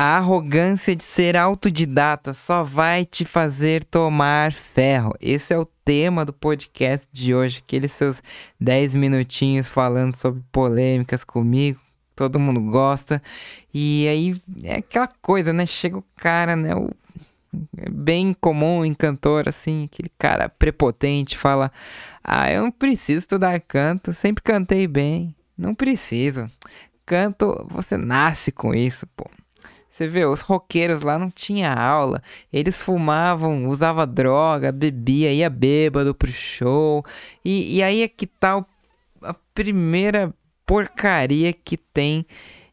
A arrogância de ser autodidata só vai te fazer tomar ferro. Esse é o tema do podcast de hoje, aqueles seus 10 minutinhos falando sobre polêmicas comigo, todo mundo gosta. E aí é aquela coisa, né? Chega o cara, né? O é bem comum em cantor, assim, aquele cara prepotente, fala: Ah, eu não preciso estudar canto, sempre cantei bem, não preciso. Canto, você nasce com isso, pô. Você vê, os roqueiros lá não tinha aula, eles fumavam, usava droga, bebia, ia bêbado pro show. E, e aí é que tal tá a primeira porcaria que tem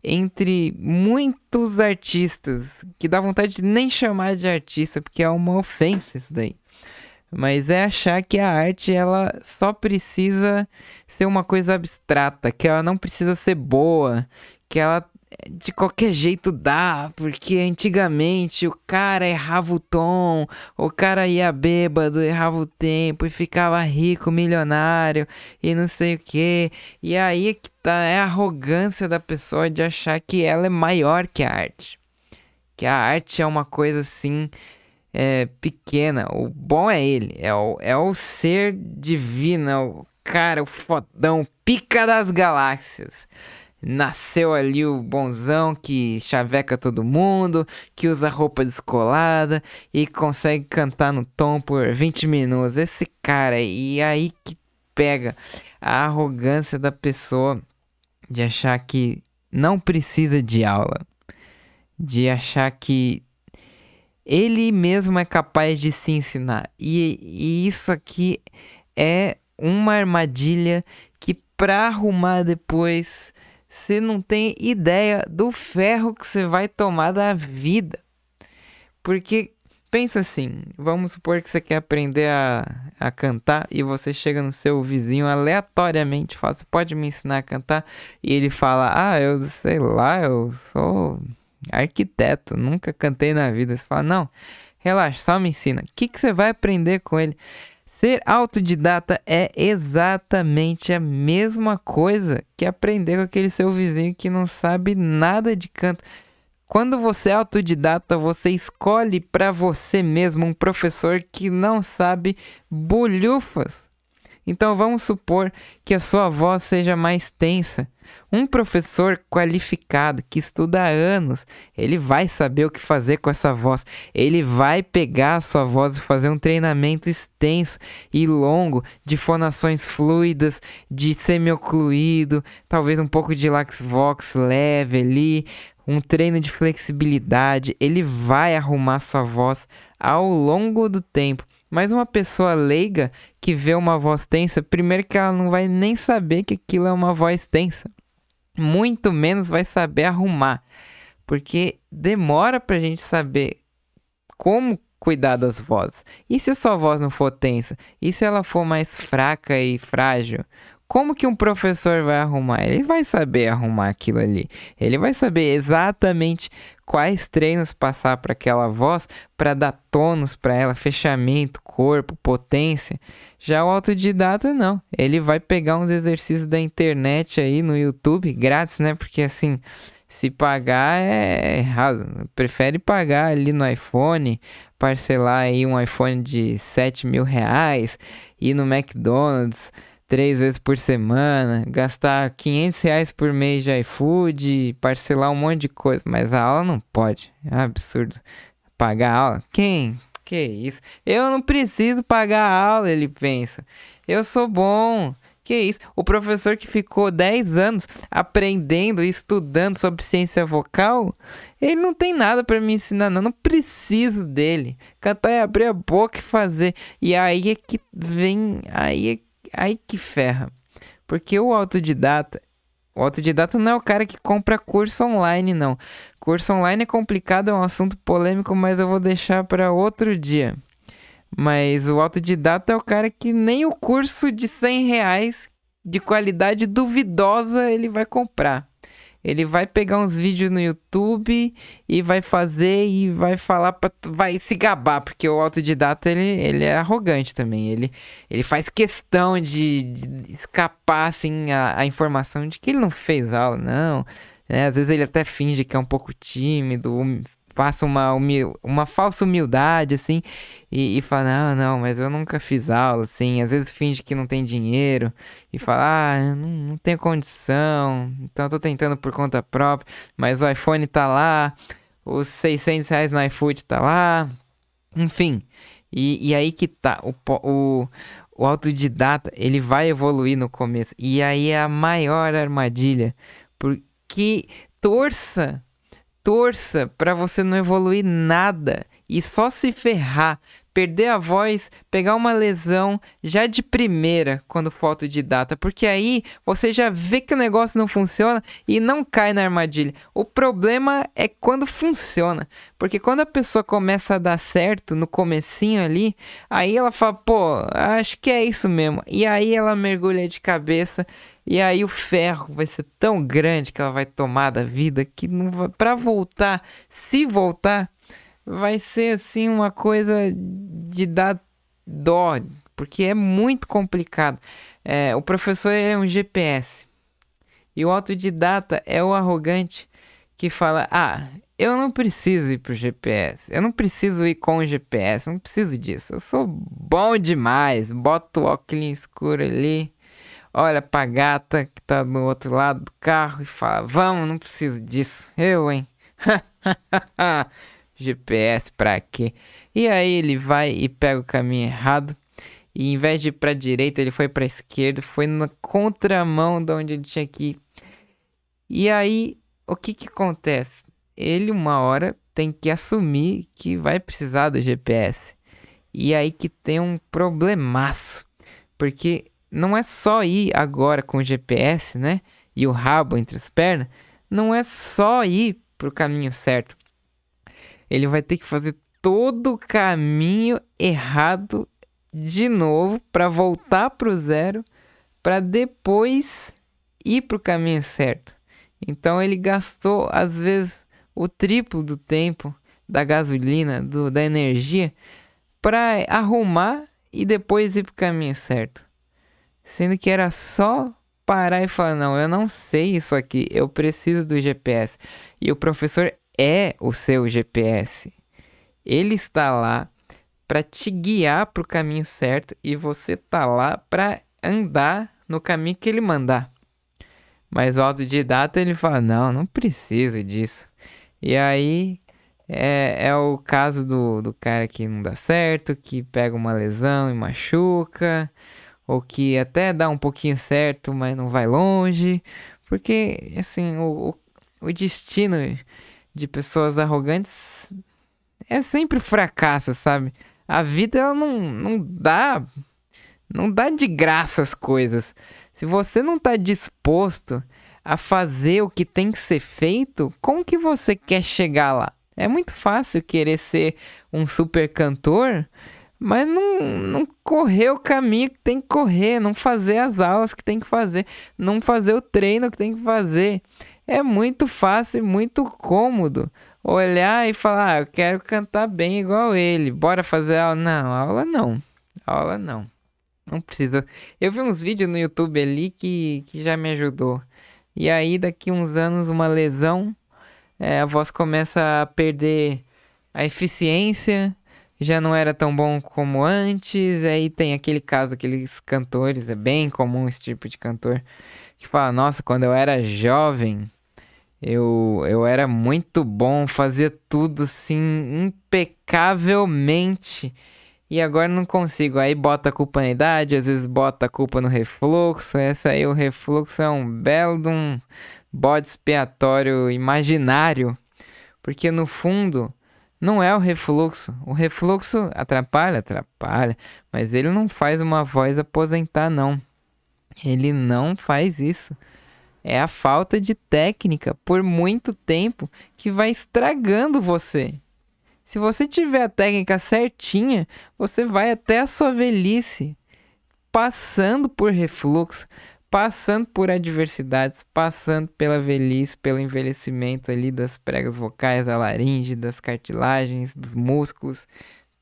entre muitos artistas, que dá vontade de nem chamar de artista, porque é uma ofensa isso daí. Mas é achar que a arte ela só precisa ser uma coisa abstrata, que ela não precisa ser boa, que ela de qualquer jeito dá, porque antigamente o cara errava o tom, o cara ia bêbado, errava o tempo e ficava rico, milionário e não sei o que. E aí é que tá, é a arrogância da pessoa de achar que ela é maior que a arte. Que a arte é uma coisa assim. É, pequena, o bom é ele, é o, é o ser divino, é o cara, o fodão, pica das galáxias nasceu ali o bonzão que chaveca todo mundo, que usa roupa descolada e consegue cantar no tom por 20 minutos. Esse cara, e aí que pega a arrogância da pessoa de achar que não precisa de aula, de achar que ele mesmo é capaz de se ensinar. E, e isso aqui é uma armadilha que, para arrumar depois, você não tem ideia do ferro que você vai tomar da vida. Porque pensa assim, vamos supor que você quer aprender a, a cantar e você chega no seu vizinho aleatoriamente, fala, você pode me ensinar a cantar? E ele fala, ah, eu sei lá, eu sou arquiteto, nunca cantei na vida. Você fala, não, relaxa, só me ensina. O que, que você vai aprender com ele? Ser autodidata é exatamente a mesma coisa que aprender com aquele seu vizinho que não sabe nada de canto. Quando você é autodidata, você escolhe para você mesmo um professor que não sabe bolhufas. Então vamos supor que a sua voz seja mais tensa. Um professor qualificado que estuda há anos, ele vai saber o que fazer com essa voz. Ele vai pegar a sua voz e fazer um treinamento extenso e longo de fonações fluidas, de semiocluído, talvez um pouco de lax-vox leve ali, um treino de flexibilidade. Ele vai arrumar sua voz ao longo do tempo. Mas uma pessoa leiga que vê uma voz tensa, primeiro que ela não vai nem saber que aquilo é uma voz tensa muito menos vai saber arrumar, porque demora para a gente saber como cuidar das vozes. E se sua voz não for tensa? E se ela for mais fraca e frágil? Como que um professor vai arrumar? Ele vai saber arrumar aquilo ali. Ele vai saber exatamente quais treinos passar para aquela voz para dar tônus para ela, fechamento, corpo, potência. Já é o autodidata não. Ele vai pegar uns exercícios da internet aí no YouTube, grátis, né? Porque assim, se pagar é errado. Prefere pagar ali no iPhone, parcelar aí um iPhone de 7 mil reais, ir no McDonald's três vezes por semana, gastar 500 reais por mês de iFood, parcelar um monte de coisa, mas a aula não pode, é um absurdo. Pagar a aula, quem? Que isso? Eu não preciso pagar aula, ele pensa. Eu sou bom. Que isso? O professor que ficou 10 anos aprendendo e estudando sobre ciência vocal, ele não tem nada para me ensinar, não. Não preciso dele. Cantar é abrir a boca e fazer. E aí é que vem, aí é, aí que ferra. Porque o autodidata, o autodidata não é o cara que compra curso online, não. Curso online é complicado, é um assunto polêmico, mas eu vou deixar para outro dia. Mas o autodidata é o cara que nem o curso de 100 reais de qualidade duvidosa ele vai comprar. Ele vai pegar uns vídeos no YouTube e vai fazer e vai falar pra, vai se gabar, porque o autodidata ele, ele é arrogante também. Ele, ele faz questão de, de escapar assim a, a, informação de que ele não fez aula, não. É, às vezes ele até finge que é um pouco tímido, passa uma, uma falsa humildade, assim, e, e fala, não ah, não, mas eu nunca fiz aula, assim, às vezes finge que não tem dinheiro, e fala, ah, não, não tenho condição, então eu tô tentando por conta própria, mas o iPhone tá lá, os 600 reais no iFood tá lá, enfim, e, e aí que tá, o, o, o autodidata, ele vai evoluir no começo, e aí é a maior armadilha, porque torça torça para você não evoluir nada e só se ferrar perder a voz, pegar uma lesão já de primeira quando de data, porque aí você já vê que o negócio não funciona e não cai na armadilha. O problema é quando funciona, porque quando a pessoa começa a dar certo no comecinho ali, aí ela fala, pô, acho que é isso mesmo. E aí ela mergulha de cabeça e aí o ferro vai ser tão grande que ela vai tomar da vida que não vai, pra voltar, se voltar, vai ser assim uma coisa de dar dó, porque é muito complicado. É, o professor é um GPS e o autodidata é o arrogante que fala: Ah, eu não preciso ir pro GPS, eu não preciso ir com o GPS, eu não preciso disso, eu sou bom demais. Boto o óculos escuro ali, olha pra gata que tá no outro lado do carro e fala: Vamos, não preciso disso, eu, hein. GPS pra quê? E aí ele vai e pega o caminho errado. E em vez de ir pra direita, ele foi pra esquerda. Foi na contramão de onde ele tinha que ir. E aí, o que que acontece? Ele, uma hora, tem que assumir que vai precisar do GPS. E aí que tem um problemaço. Porque não é só ir agora com o GPS, né? E o rabo entre as pernas. Não é só ir pro caminho certo ele vai ter que fazer todo o caminho errado de novo para voltar para o zero, para depois ir para o caminho certo. Então ele gastou às vezes o triplo do tempo da gasolina, do, da energia, para arrumar e depois ir para o caminho certo. Sendo que era só parar e falar: não, eu não sei isso aqui, eu preciso do GPS. E o professor é o seu GPS. Ele está lá para te guiar para o caminho certo e você está lá para andar no caminho que ele mandar. Mas o autodidata ele fala: não, não precisa disso. E aí é, é o caso do, do cara que não dá certo, que pega uma lesão e machuca, ou que até dá um pouquinho certo, mas não vai longe. Porque, assim, o, o, o destino de pessoas arrogantes é sempre fracasso, sabe? A vida ela não, não dá não dá de graça as coisas. Se você não está disposto a fazer o que tem que ser feito, como que você quer chegar lá? É muito fácil querer ser um super cantor, mas não, não correr o caminho que tem que correr, não fazer as aulas que tem que fazer, não fazer o treino que tem que fazer é muito fácil e muito cômodo olhar e falar, ah, eu quero cantar bem igual ele, bora fazer aula. Não, aula não, aula não. Não precisa. Eu vi uns vídeos no YouTube ali que, que já me ajudou. E aí, daqui uns anos, uma lesão, é, a voz começa a perder a eficiência, já não era tão bom como antes. Aí tem aquele caso daqueles cantores, é bem comum esse tipo de cantor, que fala: Nossa, quando eu era jovem, eu, eu era muito bom, fazia tudo assim impecavelmente. E agora não consigo. Aí bota a culpa na idade, às vezes bota a culpa no refluxo. Essa aí, o refluxo é um belo de um bode expiatório imaginário. Porque no fundo, não é o refluxo. O refluxo atrapalha, atrapalha. Mas ele não faz uma voz aposentar, não. Ele não faz isso é a falta de técnica por muito tempo que vai estragando você. Se você tiver a técnica certinha, você vai até a sua velhice, passando por refluxo, passando por adversidades, passando pela velhice, pelo envelhecimento ali das pregas vocais, da laringe, das cartilagens, dos músculos,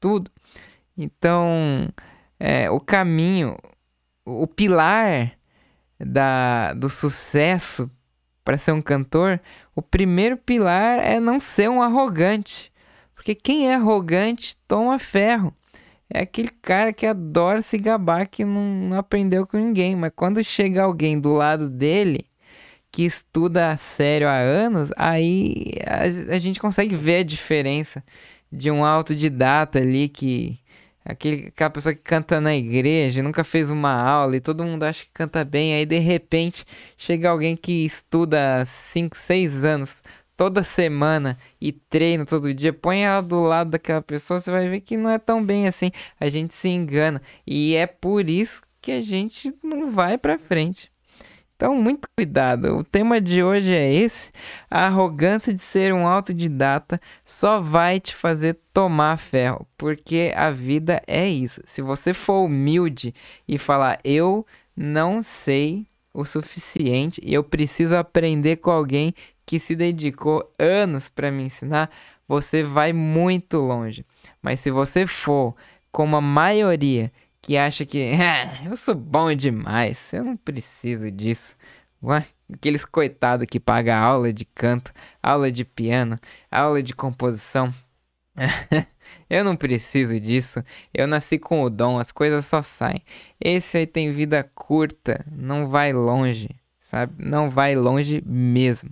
tudo. Então, é, o caminho, o pilar da, do sucesso para ser um cantor, o primeiro pilar é não ser um arrogante. Porque quem é arrogante toma ferro. É aquele cara que adora se gabar que não, não aprendeu com ninguém. Mas quando chega alguém do lado dele que estuda a sério há anos, aí a, a gente consegue ver a diferença de um autodidata ali que é aquele, aquela pessoa que canta na igreja, nunca fez uma aula e todo mundo acha que canta bem, aí de repente chega alguém que estuda 5, 6 anos toda semana e treina todo dia, põe ela do lado daquela pessoa, você vai ver que não é tão bem assim. A gente se engana e é por isso que a gente não vai para frente. Então, muito cuidado. O tema de hoje é esse. A arrogância de ser um autodidata só vai te fazer tomar ferro, porque a vida é isso. Se você for humilde e falar, eu não sei o suficiente e eu preciso aprender com alguém que se dedicou anos para me ensinar, você vai muito longe. Mas se você for como a maioria que acha que ah, eu sou bom demais, eu não preciso disso. Ué, aqueles coitados que paga aula de canto, aula de piano, aula de composição. eu não preciso disso. Eu nasci com o dom, as coisas só saem. Esse aí tem vida curta, não vai longe, sabe? Não vai longe mesmo.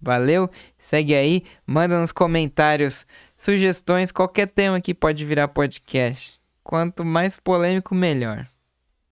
Valeu? Segue aí, manda nos comentários sugestões, qualquer tema que pode virar podcast. Quanto mais polêmico, melhor.